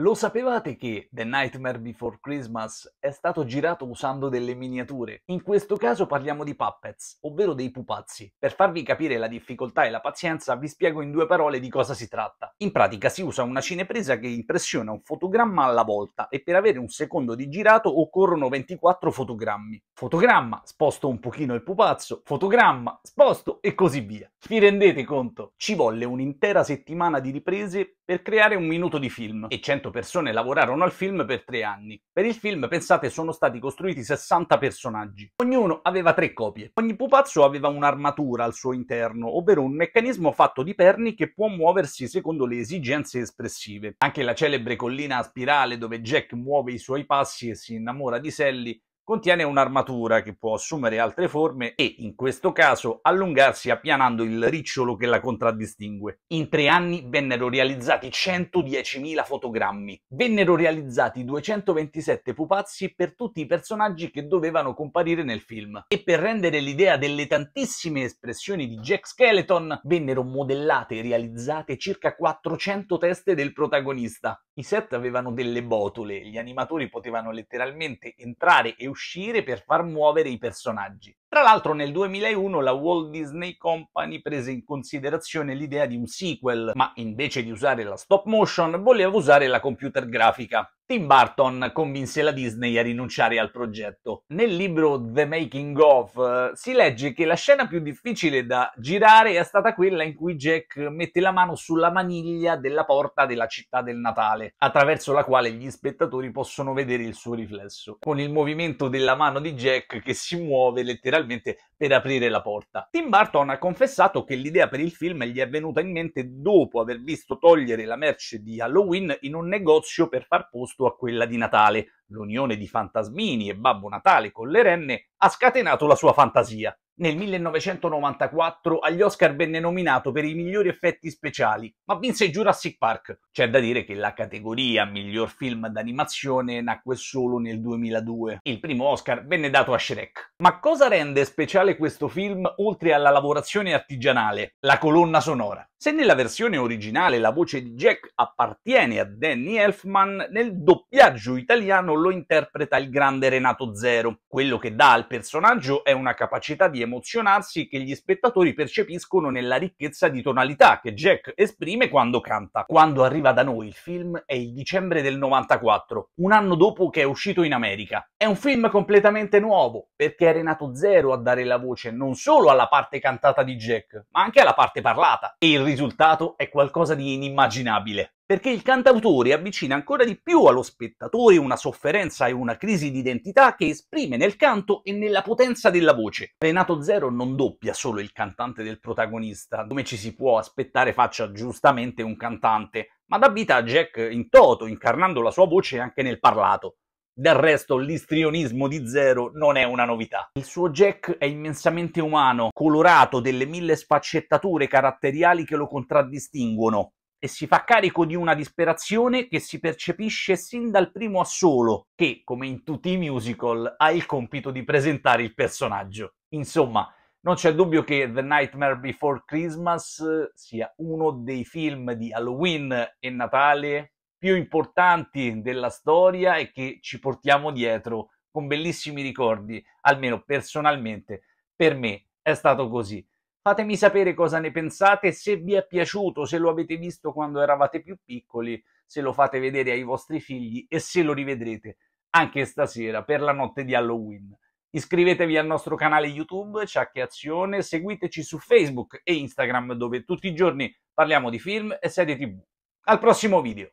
Lo sapevate che The Nightmare Before Christmas è stato girato usando delle miniature? In questo caso parliamo di puppets, ovvero dei pupazzi. Per farvi capire la difficoltà e la pazienza, vi spiego in due parole di cosa si tratta. In pratica si usa una cinepresa che impressiona un fotogramma alla volta e per avere un secondo di girato occorrono 24 fotogrammi. Fotogramma, sposto un pochino il pupazzo, fotogramma, sposto e così via. Vi rendete conto? Ci volle un'intera settimana di riprese per creare un minuto di film e 100 persone lavorarono al film per tre anni. Per il film, pensate, sono stati costruiti 60 personaggi. Ognuno aveva tre copie. Ogni pupazzo aveva un'armatura al suo interno, ovvero un meccanismo fatto di perni che può muoversi secondo le esigenze espressive. Anche la celebre collina a spirale dove Jack muove i suoi passi e si innamora di Sally Contiene un'armatura che può assumere altre forme e, in questo caso, allungarsi appianando il ricciolo che la contraddistingue. In tre anni vennero realizzati 110.000 fotogrammi. Vennero realizzati 227 pupazzi per tutti i personaggi che dovevano comparire nel film. E per rendere l'idea delle tantissime espressioni di Jack Skeleton, vennero modellate e realizzate circa 400 teste del protagonista i set avevano delle botole, gli animatori potevano letteralmente entrare e uscire per far muovere i personaggi. Tra l'altro nel 2001 la Walt Disney Company prese in considerazione l'idea di un sequel, ma invece di usare la stop motion voleva usare la computer grafica. Tim Burton convinse la Disney a rinunciare al progetto. Nel libro The Making of eh, si legge che la scena più difficile da girare è stata quella in cui Jack mette la mano sulla maniglia della porta della città del Natale, attraverso la quale gli spettatori possono vedere il suo riflesso, con il movimento della mano di Jack che si muove letteralmente per aprire la porta. Tim Burton ha confessato che l'idea per il film gli è venuta in mente dopo aver visto togliere la merce di Halloween in un negozio per far posto opposto a quella di Natale, l'unione di Fantasmini e Babbo Natale con le renne ha scatenato la sua fantasia. Nel 1994 agli Oscar venne nominato per i migliori effetti speciali, ma vinse Jurassic Park. C'è da dire che la categoria miglior film d'animazione nacque solo nel 2002. Il primo Oscar venne dato a Shrek. Ma cosa rende speciale questo film oltre alla lavorazione artigianale? La colonna sonora. Se nella versione originale la voce di Jack appartiene a Danny Elfman, nel doppiaggio italiano lo interpreta il grande Renato Zero. Quello che dà al personaggio è una capacità di emozionarsi che gli spettatori percepiscono nella ricchezza di tonalità che Jack esprime quando canta. Quando arriva da noi il film è il dicembre del 94, un anno dopo che è uscito in America. È un film completamente nuovo, perché è Renato Zero a dare la voce non solo alla parte cantata di Jack, ma anche alla parte parlata. E il risultato è qualcosa di inimmaginabile perché il cantautore avvicina ancora di più allo spettatore una sofferenza e una crisi di identità che esprime nel canto e nella potenza della voce. Renato Zero non doppia solo il cantante del protagonista, come ci si può aspettare faccia giustamente un cantante, ma dà vita a Jack in toto, incarnando la sua voce anche nel parlato. Del resto l'istrionismo di Zero non è una novità. Il suo Jack è immensamente umano, colorato delle mille sfaccettature caratteriali che lo contraddistinguono, e si fa carico di una disperazione che si percepisce sin dal primo assolo, che, come in tutti i musical, ha il compito di presentare il personaggio. Insomma, non c'è dubbio che The Nightmare Before Christmas sia uno dei film di Halloween e Natale più importanti della storia e che ci portiamo dietro con bellissimi ricordi, almeno personalmente per me è stato così. Fatemi sapere cosa ne pensate, se vi è piaciuto, se lo avete visto quando eravate più piccoli, se lo fate vedere ai vostri figli e se lo rivedrete anche stasera per la notte di Halloween. Iscrivetevi al nostro canale YouTube Ciacche Azione, seguiteci su Facebook e Instagram dove tutti i giorni parliamo di film e serie TV. Al prossimo video!